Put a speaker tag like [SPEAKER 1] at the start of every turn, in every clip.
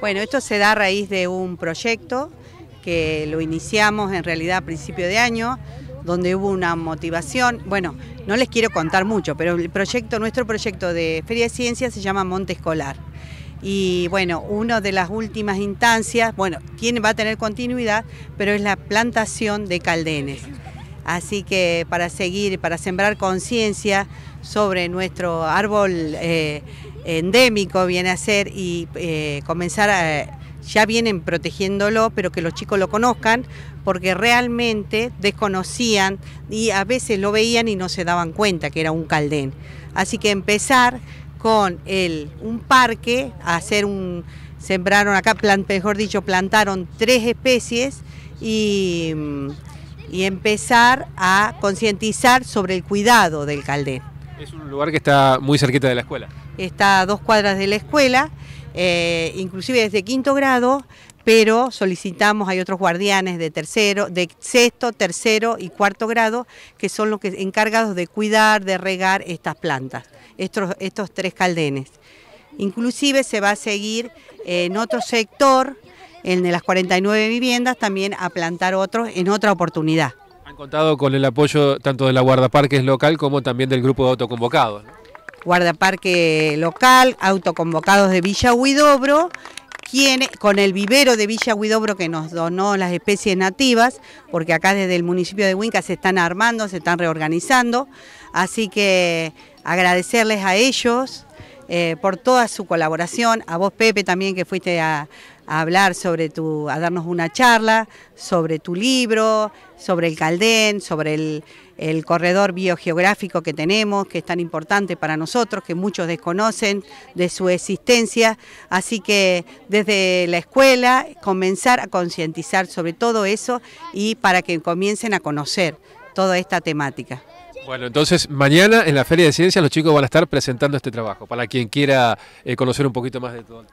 [SPEAKER 1] Bueno, esto se da a raíz de un proyecto que lo iniciamos en realidad a principio de año, donde hubo una motivación. Bueno, no les quiero contar mucho, pero el proyecto, nuestro proyecto de Feria de Ciencias se llama Monte Escolar. Y bueno, una de las últimas instancias, bueno, tiene, va a tener continuidad, pero es la plantación de caldenes. Así que para seguir, para sembrar conciencia sobre nuestro árbol. Eh, endémico viene a ser y eh, comenzar a, ya vienen protegiéndolo, pero que los chicos lo conozcan, porque realmente desconocían y a veces lo veían y no se daban cuenta que era un caldén. Así que empezar con el, un parque, a hacer un, sembraron acá, mejor dicho, plantaron tres especies y, y empezar a concientizar sobre el cuidado del caldén.
[SPEAKER 2] Es un lugar que está muy cerquita de la escuela
[SPEAKER 1] está a dos cuadras de la escuela, eh, inclusive desde quinto grado, pero solicitamos, hay otros guardianes de tercero, de sexto, tercero y cuarto grado, que son los que encargados de cuidar, de regar estas plantas, estos, estos tres caldenes. Inclusive se va a seguir en otro sector, en las 49 viviendas, también a plantar otros en otra oportunidad.
[SPEAKER 2] Han contado con el apoyo tanto de la guardaparques local como también del grupo de autoconvocados
[SPEAKER 1] guardaparque local, autoconvocados de Villa Huidobro, con el vivero de Villa Huidobro que nos donó las especies nativas, porque acá desde el municipio de Huinca se están armando, se están reorganizando, así que agradecerles a ellos eh, por toda su colaboración, a vos Pepe también que fuiste a, hablar sobre tu, a darnos una charla sobre tu libro, sobre el Caldén, sobre el, corredor biogeográfico que tenemos, que es tan importante para nosotros, que muchos desconocen de su existencia. Así que desde la escuela comenzar a concientizar sobre todo eso y para que comiencen a conocer toda esta temática.
[SPEAKER 2] Bueno, entonces mañana en la Feria de Ciencias los chicos van a estar presentando este trabajo, para quien quiera eh, conocer un poquito más de todo.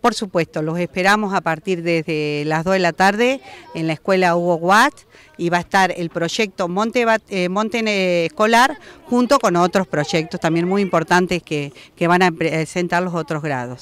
[SPEAKER 1] Por supuesto, los esperamos a partir desde las 2 de la tarde en la escuela Hugo Watt y va a estar el proyecto Monte, eh, Monte Escolar junto con otros proyectos también muy importantes que, que van a presentar los otros grados.